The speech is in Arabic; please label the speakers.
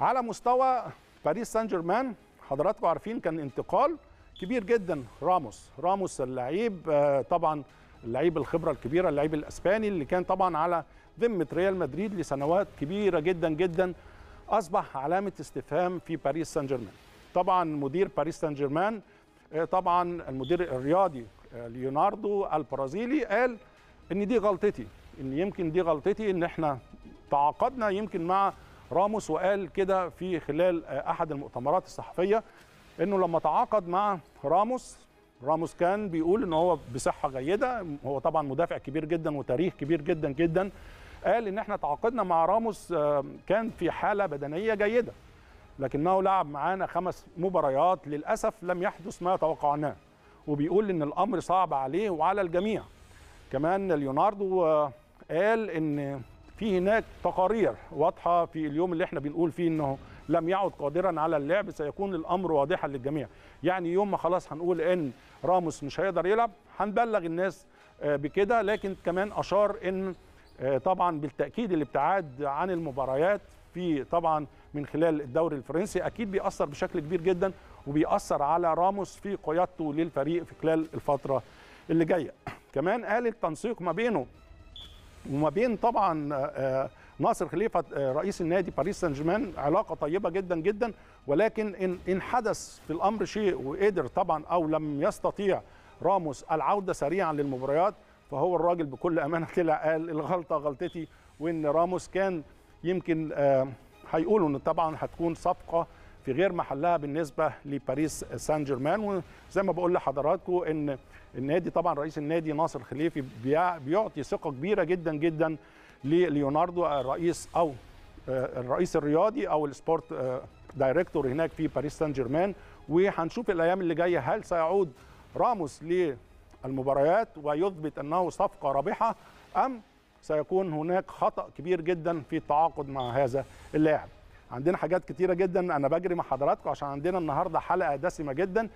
Speaker 1: على مستوى باريس سان جيرمان حضراتكم عارفين كان انتقال كبير جدا راموس راموس اللعيب آه، طبعا اللعيب الخبره الكبيره اللعيب الاسباني اللي كان طبعا على ذمه ريال مدريد لسنوات كبيره جدا جدا اصبح علامه استفهام في باريس سان جيرمان طبعا مدير باريس سان جيرمان آه، طبعا المدير الرياضي آه، ليوناردو البرازيلي قال ان دي غلطتي ان يمكن دي غلطتي ان احنا تعاقدنا يمكن مع راموس وقال كده في خلال آه، احد المؤتمرات الصحفيه انه لما تعاقد مع راموس راموس كان بيقول ان هو بصحه جيده هو طبعا مدافع كبير جدا وتاريخ كبير جدا جدا قال ان احنا تعاقدنا مع راموس آه، كان في حاله بدنيه جيده لكنه لعب معانا خمس مباريات للاسف لم يحدث ما توقعناه وبيقول ان الامر صعب عليه وعلى الجميع كمان ليوناردو آه، قال ان في هناك تقارير واضحه في اليوم اللي احنا بنقول فيه انه لم يعد قادرا على اللعب سيكون الامر واضحا للجميع يعني يوم ما خلاص هنقول ان راموس مش هيقدر يلعب هنبلغ الناس آه، بكده لكن كمان اشار ان آه، طبعا بالتاكيد الابتعاد عن المباريات في طبعا من خلال الدوري الفرنسي اكيد بيأثر بشكل كبير جدا وبيأثر على راموس في قيادته للفريق في خلال الفتره اللي جايه كمان قال التنسيق ما بينه وما بين طبعا آه، آه، ناصر خليفه آه، رئيس النادي باريس سان جيرمان علاقه طيبه جدا جدا ولكن ان ان حدث في الامر شيء وقدر طبعا او لم يستطيع راموس العوده سريعا للمباريات فهو الراجل بكل امانه طلع قال الغلطه غلطتي وان راموس كان يمكن هيقولوا ان طبعا هتكون صفقه في غير محلها بالنسبه لباريس سان جيرمان وزي ما بقول لحضراتكم ان النادي طبعا رئيس النادي ناصر خليفي بيعطي ثقه كبيره جدا جدا لليوناردو الرئيس او آه، الرئيس الرياضي او السبورت آه، دايركتور هناك في باريس سان جيرمان وهنشوف الايام اللي جايه هل سيعود راموس للمباريات ويثبت انه صفقه رابحه ام سيكون هناك خطا كبير جدا في التعاقد مع هذا اللاعب عندنا حاجات كتيره جدا انا بجري مع حضراتكم عشان عندنا النهارده حلقه دسمه جدا